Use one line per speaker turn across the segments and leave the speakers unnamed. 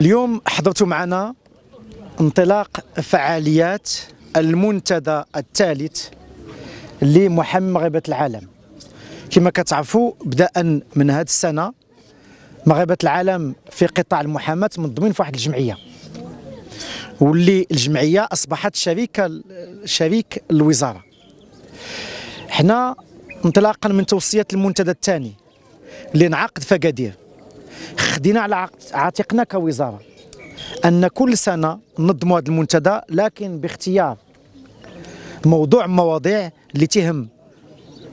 اليوم حضرتوا معنا انطلاق فعاليات المنتدى الثالث لمحمد مغربة العالم كما كتعرفوا بدءا من هذه السنة مغربة العالم في قطاع المحاماة منضمين في واحد الجمعية واللي الجمعية أصبحت شريكة شريك الوزارة حنا انطلاقا من توصيات المنتدى الثاني اللي انعقد في اكادير خدينا على عاتقنا كوزاره ان كل سنه ننظموا هذا المنتدى لكن باختيار موضوع مواضيع اللي تهم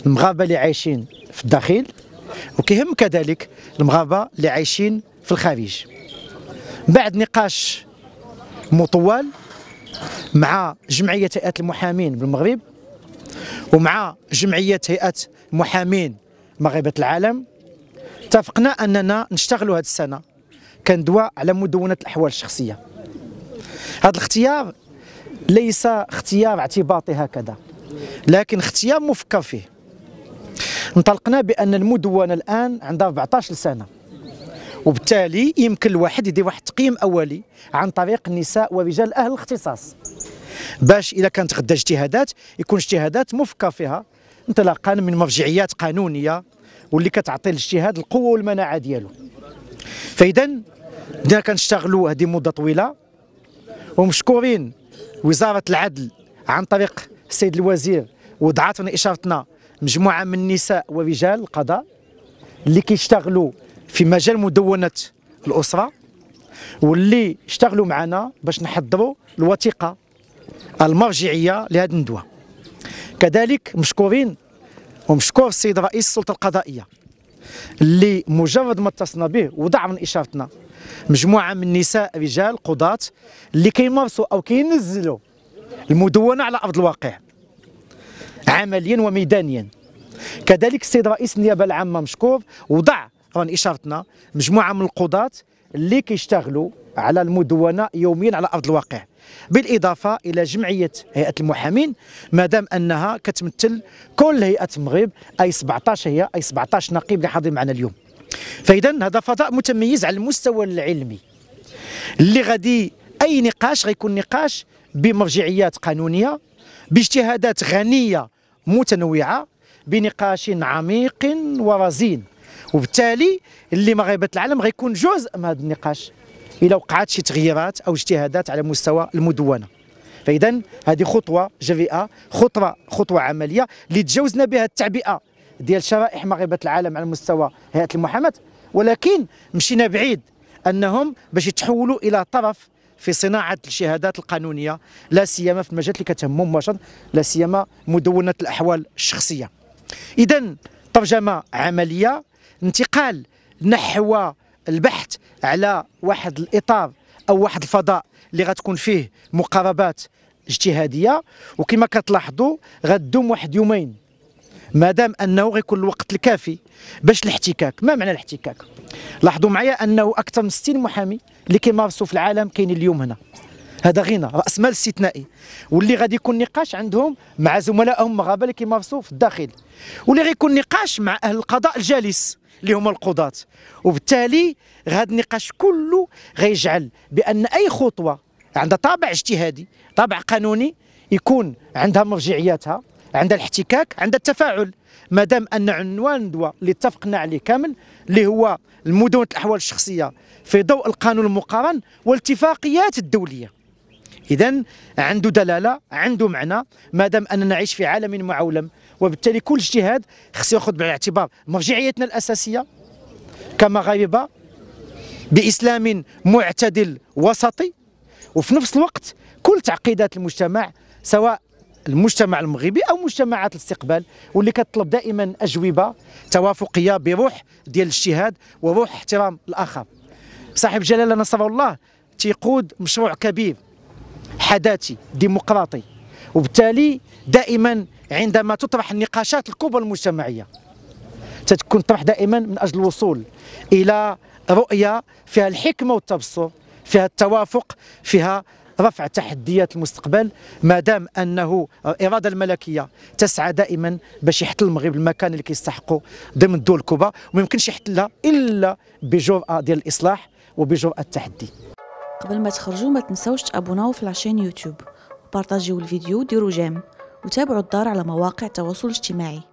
المغاربه اللي عايشين في الداخل وكيهم كذلك المغاربه اللي عايشين في الخارج بعد نقاش مطول مع جمعيه هيئه المحامين بالمغرب ومع جمعيه هيئه محامين مغيبه العالم اتفقنا اننا نشتغلوا هذه السنه كندواء على مدونه الاحوال الشخصيه هذا الاختيار ليس اختيار اعتباطي هكذا لكن اختيار مفكر فيه انطلقنا بان المدونه الان عندها 14 سنه وبالتالي يمكن الواحد يدير واحد التقييم اولي عن طريق النساء ورجال اهل الاختصاص باش اذا كانت غدا اجتهادات يكون اجتهادات مفكر فيها انطلاقا من مرجعيات قانونيه واللي كتعطي الاجتهاد القوه والمناعه ديالو فاذا بدينا كنشتغلوا هذه مده طويله ومشكورين وزاره العدل عن طريق السيد الوزير وضعتنا اشارتنا مجموعه من النساء ورجال القضاء اللي كيشتغلوا في مجال مدونه الاسره واللي اشتغلوا معنا باش نحضروا الوثيقه المرجعيه لهذا الندوه كذلك مشكورين ومشكور السيد رئيس السلطه القضائيه اللي مجرد ما اتصلنا به وضع من اشارتنا مجموعه من النساء رجال قضاة اللي كيمارسوا او كينزلوا المدونه على ارض الواقع عمليا وميدانيا كذلك السيد رئيس النيابه العامه مشكور وضع من اشارتنا مجموعه من القضاة اللي كيشتغلوا على المدونه يوميا على ارض الواقع بالاضافه الى جمعيه هيئه المحامين مادام انها كتمثل كل هيئه المغرب اي 17 هي اي 17 نقيب اللي حاضر معنا اليوم فاذا هذا فضاء متميز على المستوى العلمي اللي غادي اي نقاش غيكون نقاش بمرجعيات قانونيه باجتهادات غنيه متنوعه بنقاش عميق ورزين وبالتالي اللي مغيبه العالم غيكون جزء من هذا النقاش الى وقعت شي تغييرات او اجتهادات على مستوى المدونه فاذا هذه خطوه جريئه خطوه خطوه عمليه اللي تجاوزنا بها التعبئه ديال شرائح مغربه العالم على مستوى هيئه المحاماه ولكن مشينا بعيد انهم باش يتحولوا الى طرف في صناعه الشهادات القانونيه لا سيما في المجالات اللي كتهم مباشره لا سيما مدونه الاحوال الشخصيه اذا ترجمه عمليه انتقال نحو البحث على واحد الاطار او واحد الفضاء اللي غتكون فيه مقاربات اجتهاديه وكما كتلاحظوا غدوم واحد يومين مادام انه غيكون الوقت الكافي باش الاحتكاك ما معنى الاحتكاك لاحظوا معايا انه اكثر من 60 محامي اللي كيمارسوا في العالم كاين اليوم هنا هذا غنى راس مال استثنائي واللي غادي يكون نقاش عندهم مع زملائهم المغاربه اللي كيمارسوا في الداخل واللي غيكون نقاش مع اهل القضاء الجالس اللي هما القضاة وبالتالي هذا النقاش كله غيجعل بان اي خطوه عندها طابع اجتهادي طابع قانوني يكون عندها مرجعياتها عندها الاحتكاك عندها التفاعل ما دام ان عنوان الندوه اللي اتفقنا عليه كامل اللي هو المدونه الاحوال الشخصيه في ضوء القانون المقارن والاتفاقيات الدوليه اذا عنده دلاله عنده معنى ما دام اننا نعيش في عالم معولم وبالتالي كل اجتهاد خصو ياخذ بالاعتبار مرجعيتنا الاساسيه كمغاربه باسلام معتدل وسطي وفي نفس الوقت كل تعقيدات المجتمع سواء المجتمع المغربي او مجتمعات الاستقبال واللي كتطلب دائما اجوبه توافقيه بروح ديال الاجتهاد وروح احترام الاخر صاحب جلاله نصره الله تيقود مشروع كبير حداثي ديمقراطي وبالتالي دائما عندما تطرح النقاشات الكبرى المجتمعيه تتكون تطرح دائما من اجل الوصول الى رؤيه فيها الحكمه والتبصر فيها التوافق فيها رفع تحديات المستقبل ما دام انه الاراده الملكيه تسعى دائما باش يحتل المغرب المكان اللي كيستحقه ضمن الدول الكبرى وما يمكنش يحتلها الا بجرأه ديال الاصلاح وبجرأه التحدي قبل ما تخرجوا ما تنساوش تابوناو في لاشين يوتيوب بارطاجيو الفيديو وديروا جيم وتابعوا الدار على مواقع التواصل الاجتماعي